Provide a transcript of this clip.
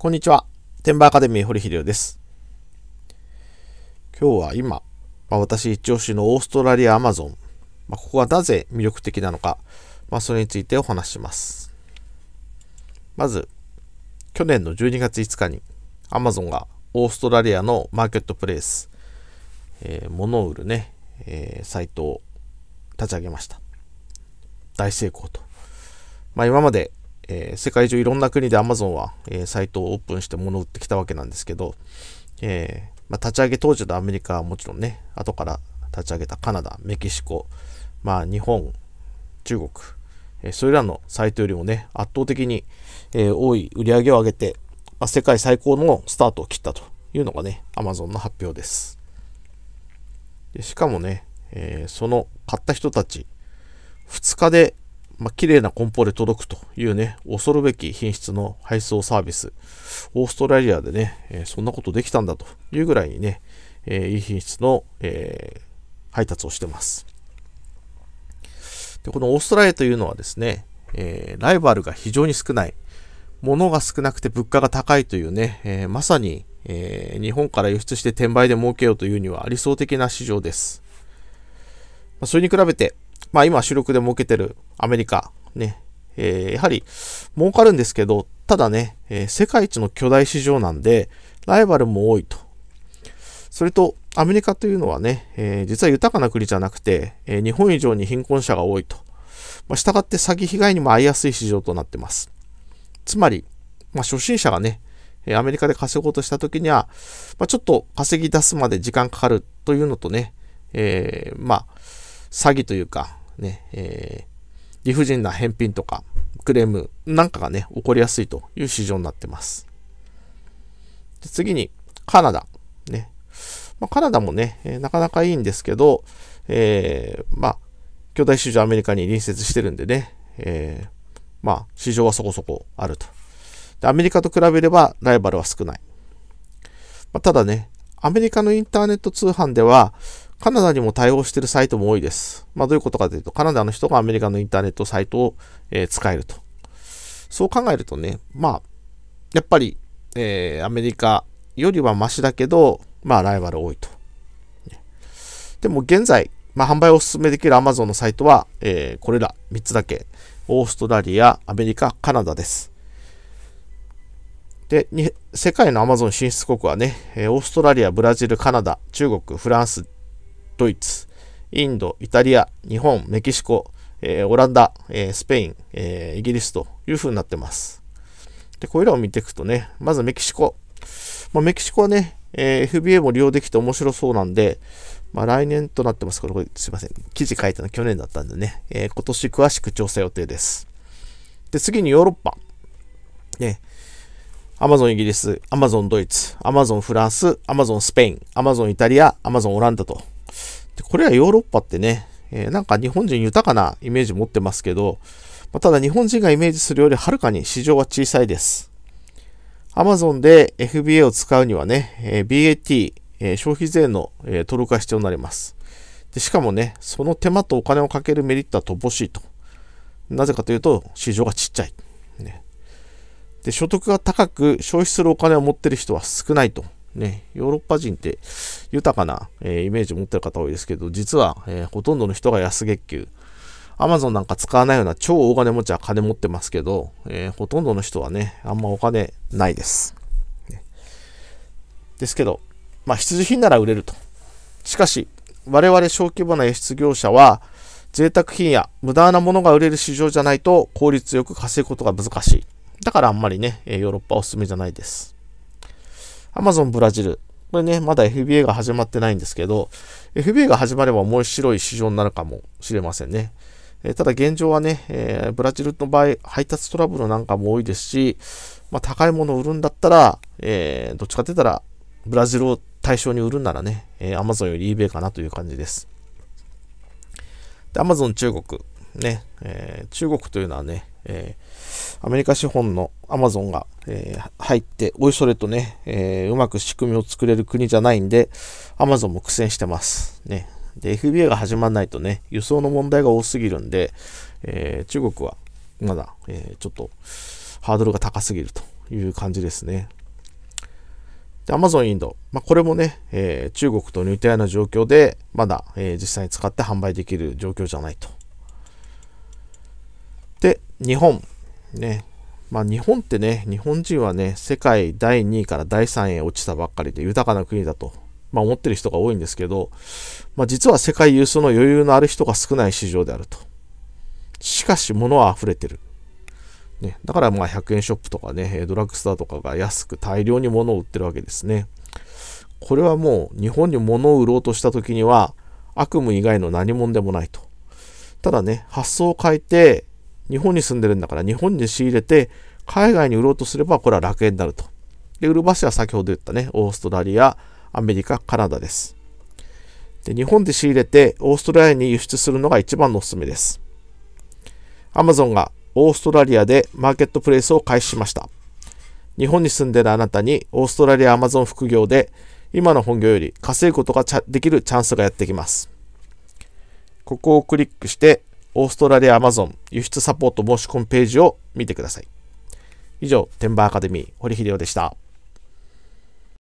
こんにちは。テンバーアカデミー堀秀夫です。今日は今、まあ、私一押しのオーストラリアアマゾン、まあ、ここはなぜ魅力的なのか、まあ、それについてお話します。まず、去年の12月5日にアマゾンがオーストラリアのマーケットプレイス、えー、物を売るね、えー、サイトを立ち上げました。大成功と。まあ、今までえー、世界中いろんな国で Amazon は、えー、サイトをオープンして物を売ってきたわけなんですけど、えー、まあ、立ち上げ当時のアメリカはもちろんね、後から立ち上げたカナダ、メキシコ、まあ、日本、中国、えそれらのサイトよりもね、圧倒的に、え多い売り上げを上げて、まあ、世界最高のスタートを切ったというのがね、Amazon の発表です。でしかもね、えその買った人たち、2日でまあ、綺麗な梱包で届くというね、恐るべき品質の配送サービス。オーストラリアでね、えー、そんなことできたんだというぐらいにね、えー、いい品質の、え配達をしてます。で、このオーストラリアというのはですね、えライバルが非常に少ない。物が少なくて物価が高いというね、えまさに、え日本から輸出して転売で儲けようというには理想的な市場です。まあ、それに比べて、まあ今主力で儲けてるアメリカ、ね、えー、やはり儲かるんですけど、ただね、えー、世界一の巨大市場なんで、ライバルも多いと。それと、アメリカというのはね、えー、実は豊かな国じゃなくて、え日本以上に貧困者が多いと。まあ、従って詐欺被害にも遭いやすい市場となってます。つまり、まあ、初心者がね、アメリカで稼ごうとした時には、まあ、ちょっと稼ぎ出すまで時間かかるというのとね、えまあ、詐欺というか、ね、えー、理不尽な返品とか、クレームなんかがね、起こりやすいという市場になってます。で次に、カナダ。ね。まあ、カナダもね、えー、なかなかいいんですけど、えー、まあ、巨大市場アメリカに隣接してるんでね、えー、まあ、市場はそこそこあると。で、アメリカと比べればライバルは少ない。まあ、ただね、アメリカのインターネット通販では、カナダにも対応しているサイトも多いです。まあ、どういうことかというと、カナダの人がアメリカのインターネットサイトを、えー、使えると。そう考えるとね、まあ、やっぱり、えー、アメリカよりはマシだけど、まあ、ライバル多いと。でも現在、まあ、販売をお勧めできる Amazon のサイトは、えー、これら3つだけ。オーストラリア、アメリカ、カナダです。で、世界の Amazon 進出国はね、オーストラリア、ブラジル、カナダ、中国、フランス、ドイツ、インド、イタリア、日本、メキシコ、えー、オランダ、えー、スペイン、えー、イギリスという風になってます。で、これらを見ていくとね、まずメキシコ。まあ、メキシコはね、え FBA も利用できて面白そうなんで、まあ、来年となってますから、これすいません。記事書いたの去年だったんでね、え今年詳しく調査予定です。で、次にヨーロッパ。ね、アマゾンイギリス、アマゾンドイツ、アマゾンフランス、アマゾンスペイン、アマゾンイタリア、アマゾンオランダとでこれはヨーロッパってね、えー、なんか日本人豊かなイメージ持ってますけど、まあ、ただ日本人がイメージするよりはるかに市場は小さいです。Amazon で FBA を使うにはね、えー、BAT、えー、消費税の、え登録が必要になります。でしかもね、その手間とお金をかけるメリットは乏しいと。なぜかというと、市場がちっちゃい。ね、で所得が高く消費するお金を持ってる人は少ないと。ね、ヨーロッパ人って豊かな、えー、イメージを持ってる方多いですけど、実は、えー、ほとんどの人が安月給。アマゾンなんか使わないような超大金持ちは金持ってますけど、えー、ほとんどの人はね、あんまお金ないです。ね、ですけど、まあ、必需品なら売れると。しかし、我々小規模な輸出業者は、贅沢品や無駄なものが売れる市場じゃないと効率よく稼ぐことが難しい。だからあんまりね、ヨーロッパおすすめじゃないです。アマゾンブラジル。これね、まだ FBA が始まってないんですけど、FBA が始まれば面白い市場になるかもしれませんね。えただ現状はね、えー、ブラジルの場合、配達トラブルなんかも多いですし、まあ、高いものを売るんだったら、えー、どっちかって言ったら、ブラジルを対象に売るならね、えー、アマゾンより eBay かなという感じです。で、アマゾン中国。ね、えー、中国というのはね、えー、アメリカ資本のアマゾンが、えー、入って、おいそれとね、えー、うまく仕組みを作れる国じゃないんで、アマゾンも苦戦してます。ね。で、FBA が始まらないとね、輸送の問題が多すぎるんで、え中国はまだ、えちょっとハードルが高すぎるという感じですね。で、マゾンインド。まあ、これもね、え中国と似たような状況で、まだ、え実際に使って販売できる状況じゃないと日本、ね、まあ、日本ってね、日本人はね、世界第2位から第3位へ落ちたばっかりで豊かな国だと、まあ、思ってる人が多いんですけど、まあ、実は世界有数の余裕のある人が少ない市場であると。しかし、物は溢れてる。ね、だからまあ100円ショップとかね、ドラッグストアとかが安く大量に物を売ってるわけですね。これはもう日本に物を売ろうとした時には悪夢以外の何者でもないと。ただね、発想を変えて日本に住んでるんだから日本に仕入れて海外に売ろうとすればこれは楽園になると。で、売る場所は先ほど言ったね、オーストラリア、アメリカ、カナダです。で日本で仕入れてオーストラリアに輸出するのが一番のおすすめです。Amazon がオーストラリアでマーケットプレイスを開始しました。日本に住んでるあなたにオーストラリアアマゾン副業で今の本業より稼ぐことができるチャンスがやってきます。ここをクリックしてオーストラリアアマゾン輸出サポート申し込みページを見てください。以上、テンバーアカデミー、堀秀夫でした。